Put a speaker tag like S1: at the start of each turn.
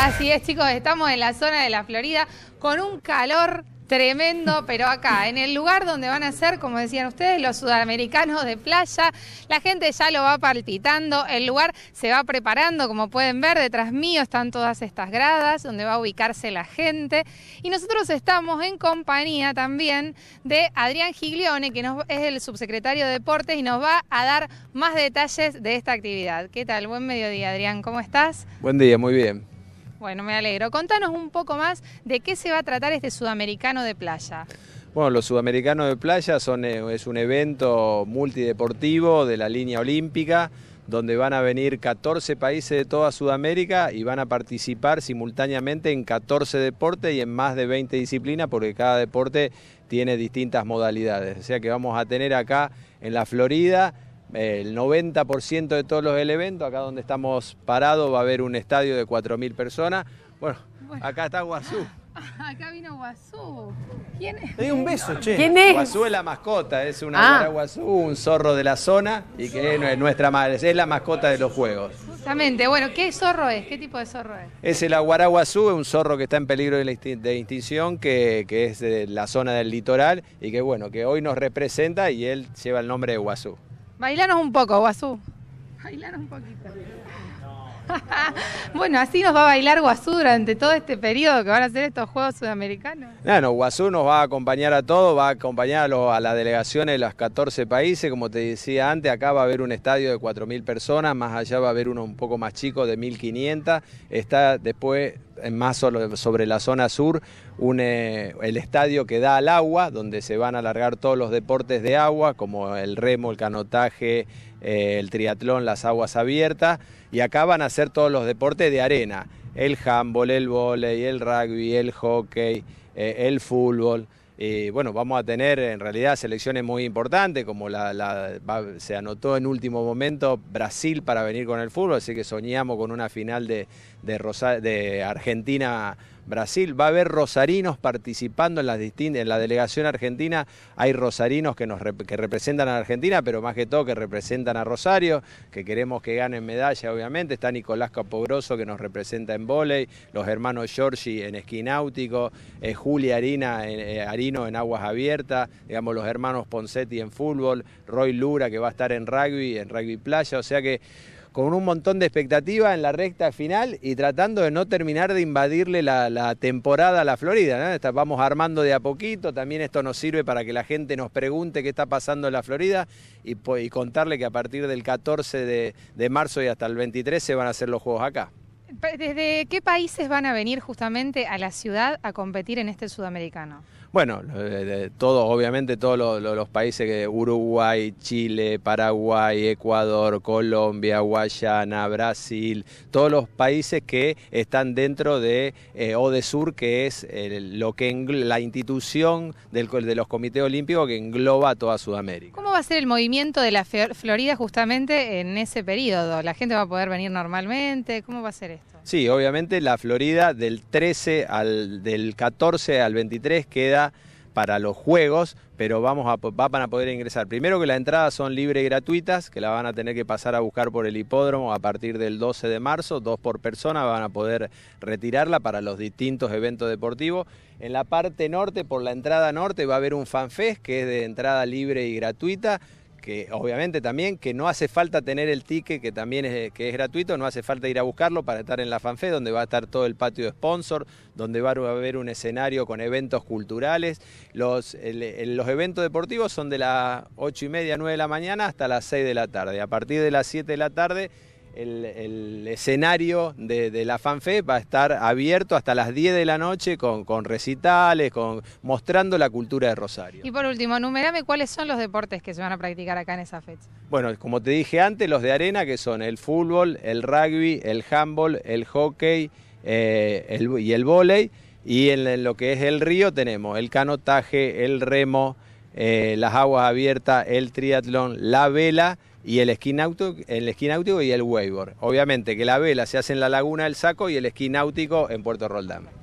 S1: Así es, chicos, estamos en la zona de la Florida con un calor Tremendo, pero acá, en el lugar donde van a ser, como decían ustedes, los sudamericanos de playa, la gente ya lo va palpitando, el lugar se va preparando, como pueden ver, detrás mío están todas estas gradas donde va a ubicarse la gente. Y nosotros estamos en compañía también de Adrián Giglione, que es el subsecretario de Deportes y nos va a dar más detalles de esta actividad. ¿Qué tal? Buen mediodía, Adrián, ¿cómo estás?
S2: Buen día, muy bien.
S1: Bueno, me alegro. Contanos un poco más de qué se va a tratar este sudamericano de playa.
S2: Bueno, los sudamericanos de playa son, eh, es un evento multideportivo de la línea olímpica donde van a venir 14 países de toda Sudamérica y van a participar simultáneamente en 14 deportes y en más de 20 disciplinas, porque cada deporte tiene distintas modalidades. O sea que vamos a tener acá en la Florida el 90% de todos los eventos, acá donde estamos parados va a haber un estadio de 4.000 personas. Bueno, acá está Guazú.
S1: Acá vino Guazú. ¿Quién es? un beso, che. ¿Quién es?
S2: Guazú es la mascota, es un ah. un zorro de la zona y que es nuestra madre, es la mascota de los juegos.
S1: Justamente, bueno, ¿qué zorro es? ¿Qué tipo de zorro es?
S2: Es el aguaraguazú, es un zorro que está en peligro de, extinción, que, que es de la zona del litoral y que bueno, que hoy nos representa y él lleva el nombre de guazú.
S1: Bailanos un poco, Guazú. Bailanos un poquito. bueno, así nos va a bailar Guazú durante todo este periodo que van a hacer estos Juegos Sudamericanos.
S2: Bueno, Guazú nos va a acompañar a todos, va a acompañar a, los, a las delegaciones de los 14 países. Como te decía antes, acá va a haber un estadio de 4.000 personas, más allá va a haber uno un poco más chico de 1.500. Está después más sobre la zona sur, el estadio que da al agua, donde se van a alargar todos los deportes de agua, como el remo, el canotaje, eh, el triatlón, las aguas abiertas, y acá van a ser todos los deportes de arena, el handball, el volei, el rugby, el hockey, eh, el fútbol y eh, bueno, vamos a tener en realidad selecciones muy importantes, como la, se anotó en último momento Brasil para venir con el fútbol, así que soñamos con una final de, de Argentina Brasil, va a haber rosarinos participando en las distintas, en la delegación argentina hay rosarinos que nos representan a Argentina, pero más que todo que representan a Rosario, que queremos que ganen medalla, obviamente, está Nicolás Capogroso que nos representa en volei, los hermanos Giorgi en esquí náutico, eh, Julia Arina en, eh, Arino en aguas abiertas, digamos los hermanos Poncetti en fútbol, Roy Lura que va a estar en rugby, en rugby playa, o sea que con un montón de expectativa en la recta final y tratando de no terminar de invadirle la, temporada a la Florida. vamos armando de a poquito, también esto nos sirve para que la gente nos pregunte qué está pasando en la Florida y, pues, contarle que a partir del 14 de, de marzo y hasta el 23 se van a hacer los juegos acá.
S1: ¿Desde qué países van a venir justamente a la ciudad a competir en este sudamericano?
S2: Bueno, todos, obviamente todos los países que Uruguay, Chile, Paraguay, Ecuador, Colombia, Guayana, Brasil, todos los países que están dentro de eh, Ode Sur, que es lo que la institución del, de los comités olímpicos que engloba toda Sudamérica.
S1: ¿Cómo va a ser el movimiento de la Florida justamente en ese periodo? ¿La gente va a poder venir normalmente? ¿Cómo va a ser esto?
S2: Sí, obviamente la Florida del 13 al del 14 al 23 queda para los juegos, pero vamos a, van a poder ingresar. Primero que las entradas son libres y gratuitas, que la van a tener que pasar a buscar por el hipódromo a partir del 12 de marzo, dos por persona van a poder retirarla para los distintos eventos deportivos. En la parte norte, por la entrada norte, va a haber un fanfest que es de entrada libre y gratuita que obviamente también que no hace falta tener el ticket, que también es, que es gratuito, no hace falta ir a buscarlo para estar en la fanfe, donde va a estar todo el patio de sponsor, donde va a haber un escenario con eventos culturales. Los, los eventos deportivos son de las 8 y media, 9 de la mañana hasta las 6 de la tarde. A partir de las 7 de la tarde el, escenario de, la FanFe va a estar abierto hasta las 10 de la noche con, recitales, con, mostrando la cultura de Rosario.
S1: Y por último, numérame cuáles son los deportes que se van a practicar acá en esa fecha.
S2: Bueno, como te dije antes, los de arena que son el fútbol, el rugby, el handball, el hockey eh, y el vóley. Y en, lo que es el río tenemos el canotaje, el remo, eh, las aguas abiertas, el triatlón, la vela y el esquí náutico, el y el wakeboard. Obviamente que la vela se hace en la laguna del Saco y el esquí náutico en Puerto Roldán.